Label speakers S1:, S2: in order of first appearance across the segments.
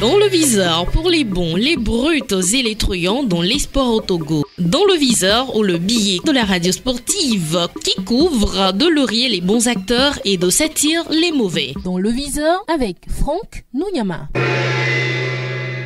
S1: Dans le viseur pour les bons, les brutes et les truands dans les sports au Togo. Dans le viseur ou le billet de la radio sportive qui couvre de laurier les bons acteurs et de satire les mauvais. Dans le viseur avec Franck Nouyama.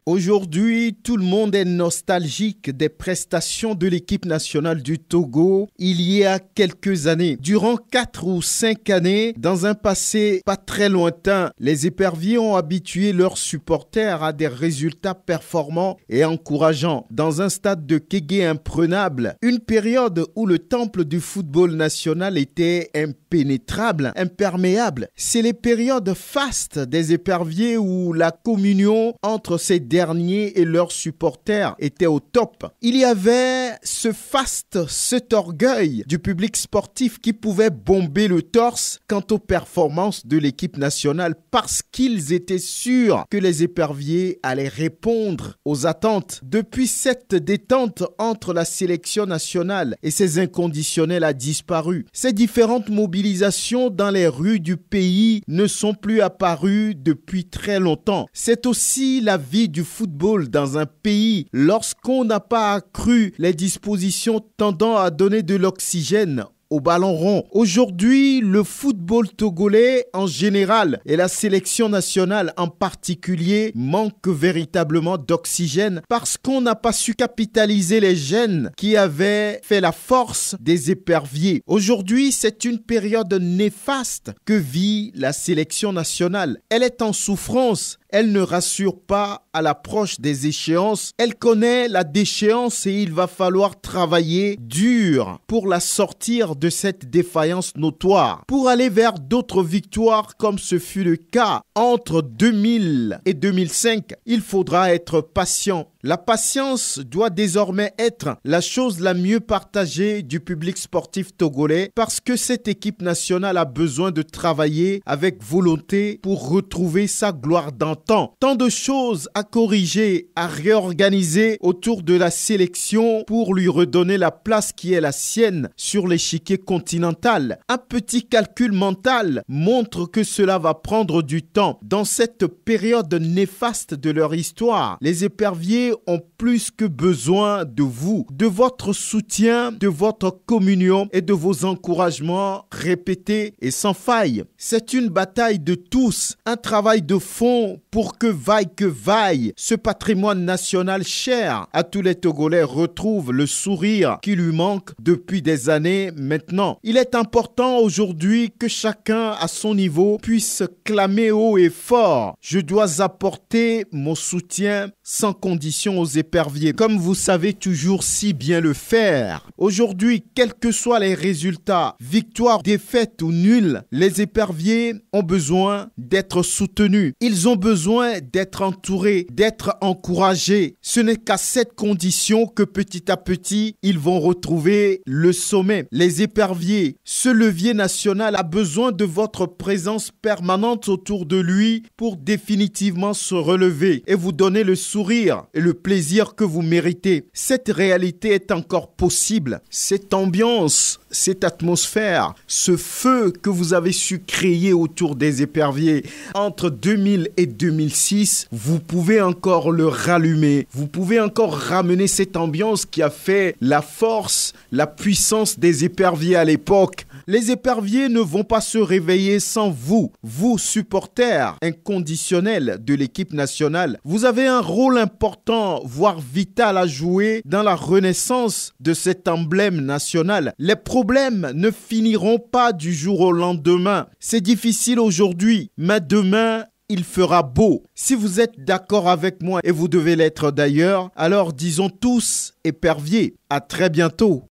S1: Aujourd'hui, tout le monde est nostalgique des prestations de l'équipe nationale du Togo il y a quelques années. Durant quatre ou cinq années, dans un passé pas très lointain, les éperviers ont habitué leurs supporters à des résultats performants et encourageants. Dans un stade de Kégué imprenable, une période où le temple du football national était impénétrable, imperméable. C'est les périodes fastes des éperviers où la communion entre ces dernier et leurs supporters étaient au top. Il y avait ce faste, cet orgueil du public sportif qui pouvait bomber le torse quant aux performances de l'équipe nationale parce qu'ils étaient sûrs que les éperviers allaient répondre aux attentes. Depuis cette détente entre la sélection nationale et ses inconditionnels a disparu. Ces différentes mobilisations dans les rues du pays ne sont plus apparues depuis très longtemps. C'est aussi la vie du football dans un pays lorsqu'on n'a pas accru les dispositions tendant à donner de l'oxygène au ballon rond. Aujourd'hui, le football togolais en général et la sélection nationale en particulier manque véritablement d'oxygène parce qu'on n'a pas su capitaliser les gènes qui avaient fait la force des éperviers. Aujourd'hui, c'est une période néfaste que vit la sélection nationale. Elle est en souffrance elle ne rassure pas à l'approche des échéances. Elle connaît la déchéance et il va falloir travailler dur pour la sortir de cette défaillance notoire, pour aller vers d'autres victoires comme ce fut le cas entre 2000 et 2005. Il faudra être patient. La patience doit désormais être la chose la mieux partagée du public sportif togolais parce que cette équipe nationale a besoin de travailler avec volonté pour retrouver sa gloire d'antan Tant de choses à corriger, à réorganiser autour de la sélection pour lui redonner la place qui est la sienne sur l'échiquier continental. Un petit calcul mental montre que cela va prendre du temps. Dans cette période néfaste de leur histoire, les éperviers ont plus que besoin de vous, de votre soutien, de votre communion et de vos encouragements répétés et sans faille. C'est une bataille de tous, un travail de fond pour que vaille que vaille, ce patrimoine national cher à tous les Togolais retrouve le sourire qui lui manque depuis des années maintenant. Il est important aujourd'hui que chacun à son niveau puisse clamer haut et fort. Je dois apporter mon soutien sans condition aux éperviers, comme vous savez toujours si bien le faire. Aujourd'hui, quels que soient les résultats, victoire, défaite ou nulle, les éperviers ont besoin d'être soutenus. Ils ont besoin d'être entouré, d'être encouragé. Ce n'est qu'à cette condition que petit à petit, ils vont retrouver le sommet. Les éperviers, ce levier national a besoin de votre présence permanente autour de lui pour définitivement se relever et vous donner le sourire et le plaisir que vous méritez. Cette réalité est encore possible. Cette ambiance, cette atmosphère, ce feu que vous avez su créer autour des éperviers entre 2000 et 2000, 2006, vous pouvez encore le rallumer. Vous pouvez encore ramener cette ambiance qui a fait la force, la puissance des éperviers à l'époque. Les éperviers ne vont pas se réveiller sans vous. Vous, supporters inconditionnels de l'équipe nationale, vous avez un rôle important, voire vital à jouer dans la renaissance de cet emblème national. Les problèmes ne finiront pas du jour au lendemain. C'est difficile aujourd'hui, mais demain, il fera beau. Si vous êtes d'accord avec moi, et vous devez l'être d'ailleurs, alors disons tous épervier. À très bientôt.